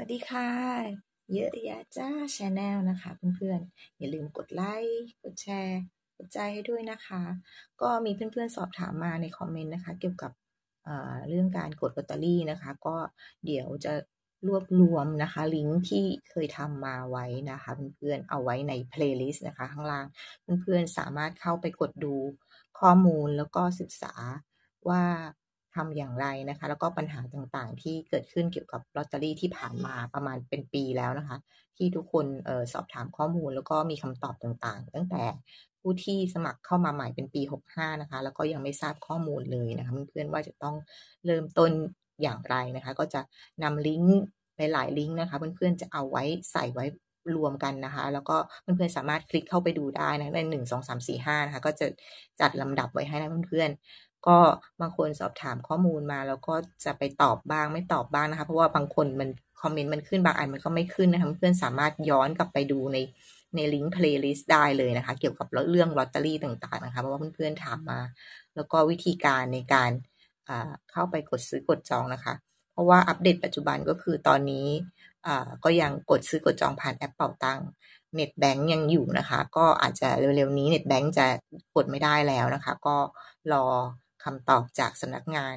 วัสดีค่ะ เยอะแยะจ้าชาแนลนะคะเพื่อนๆอย่าลืมกดไลค์กดแชร์ กดใจให้ด้วยนะคะ ก็มีเพื่อนๆสอบถามมาในคอมเมนต์นะคะ เกี่ยวกับเรื่องการกดแบตเตอรี่นะคะ ก็เดี๋ยวจะรวบรวมนะคะ ลิงก์ที่เคยทำมาไว้นะคะ เพื่อนๆเอาไว้ในเพลย์ลิสต์นะคะข้างล่าง เพื่อนๆสามารถเข้าไปกดดูข้อมูลแล้วก็ศึกษาว่าทำอย่างไรนะคะ แล้วก็ปัญหาต่างๆ ที่เกิดขึ้นเกี่ยวกับลอตเตอรี่ที่ผ่านมาประมาณเป็นปีแล้วนะคะที่ทุกคนออสอบถามข้อมูลแล้วก็มีคำตอบต่างๆ ตั้งแต่ผู้ที่สมัครเข้ามาใหม่เป็นปี 65นะคะ แล้วก็ยังไม่ทราบข้อมูลเลยนะคะเพื่อนๆว่าจะต้องเริ่มต้นอย่างไรนะคะ ก็จะนำลิงก์หลายๆลิงก์นะคะ เพื่อนๆจะเอาไว้ใส่ไว้รวมกันนะคะ แล้วก็เพื่อนๆสามารถคลิกเข้าไปดูได้นะในหนึ่งสองสามสี่ห้านะคะก็จะจัดลำดับไว้ให้นะเพื่อนก็บางคนสอบถามข้อมูลมา แล้วก็จะไปตอบบ้างไม่ตอบบ้างนะคะ เพราะว่าบางคนมันคอมเมนต์มันขึ้นบางอันมันก็ไม่ขึ้นนะคะเพื่อนสามารถย้อนกลับไปดูในในลิงก์เพลย์ลิสต์ได้เลยนะคะ เกี่ยวกับเรื่องลอตเตอรี่ ต่างๆนะคะเพราะว่าเพื่อนๆถามมาแล้วก็วิธีการในการเข้าไปกดซื้อกดจองนะคะ เพราะว่าอัปเดต ปัจจุบันก็คือตอนนี้ก็ยังกดซื้อกดจองผ่านแอปเป่าตังเน็ตแบงยังอยู่นะคะก็อาจจะเร็วๆนี้เน็ตแบงจะกดไม่ได้แล้วนะคะก็รอคำตอบจากสำนักงาน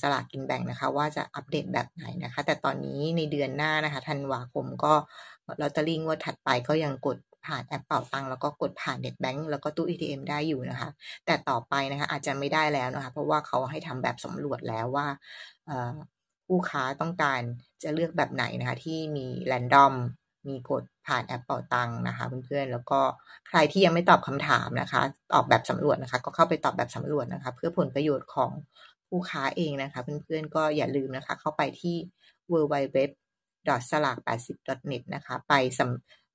สลากกินแบ่งนะคะว่าจะอัปเดตแบบไหนนะคะ แต่ตอนนี้ในเดือนหน้านะคะธันวาคมก็ลอตเตอรี่งวดถัดไปก็ยังกดผ่านแอปเป่าตังแล้วก็กดผ่านเน็ตแบงก์แล้วก็ตู้ ATM ได้อยู่นะคะแต่ต่อไปนะคะอาจจะไม่ได้แล้วนะคะเพราะว่าเขาให้ทำแบบสำรวจแล้วว่าผู้ค้าต้องการจะเลือกแบบไหนนะคะที่มีแรนดอมมีกดผ่านแอปเป่าตังนะคะเพื่อนๆแล้วก็ใครที่ยังไม่ตอบคำถามนะคะออกแบบสำรวจนะคะก็เข้าไปตอบแบบสำรวจนะคะเพื่อผลประโยชน์ของผู้ค้าเองนะคะเพื่อนๆก็อย่าลืมนะคะเข้าไปที่ w w w s l a k 8 0 n e t นะคะไปส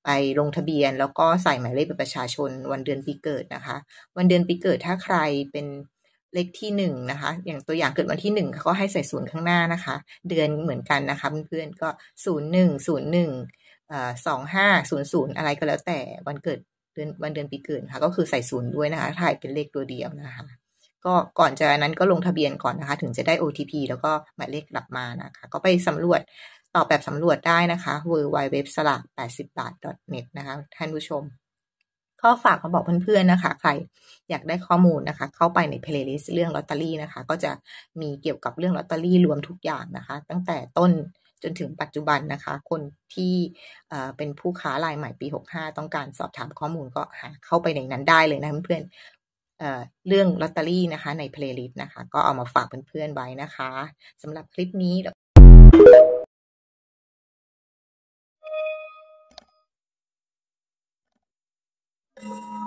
ไปลงทะเบียน แล้วก็ใส่หมายเลขบัตรประชาชน วันเดือนปีเกิดนะคะ วันเดือนปีเกิดถ้าใครเป็นเลขที่หนึ่งนะคะอย่างตัวอย่างเกิดวันที่หนึ่งเก็ให้ใส่ศูนย์ข้างหน้านะคะ เดือนเหมือนกันนะคะเพื่อนๆก็ศูนย์หนึ่งศูนย์หนึ่งสองห้าศูนย์ศูนย์อะไรก็แล้วแต่วันเกิดเดือนวันเดือนปีเกิดค่ะก็คือใส่ศูนย์ด้วยนะคะถ่ายเป็นเลขตัวเดียวนะคะก็ก่อนจะนั้นก็ลงทะเบียนก่อนนะคะ ถึงจะได้ OTP แล้วก็หมายเลขกลับมานะคะ ก็ไปสำรวจตอบแบบสำรวจได้นะคะ w w w สลาก80บาท .net นะคะ ท่านผู้ชม ข้อฝากมาบอกเพื่อนๆนะคะ ใครอยากได้ข้อมูลนะคะ เข้าไปในเพลย์ลิสต์เรื่องลอตเตอรี่นะคะ ก็จะมีเกี่ยวกับเรื่องลอตเตอรี่ รวมทุกอย่างนะคะ ตั้งแต่ต้นจนถึงปัจจุบันนะคะ คนที่เป็นผู้ค้ารายใหม่ปี 65 ต้องการสอบถามข้อมูลก็หาเข้าไปในนั้นได้เลยนะเพื่อนเเรื่องลอตเตอรี่นะคะ ในเพลย์ลิสต์นะคะ ก็เอามาฝากเพื่อนๆไว้นะคะสำหรับคลิปนี้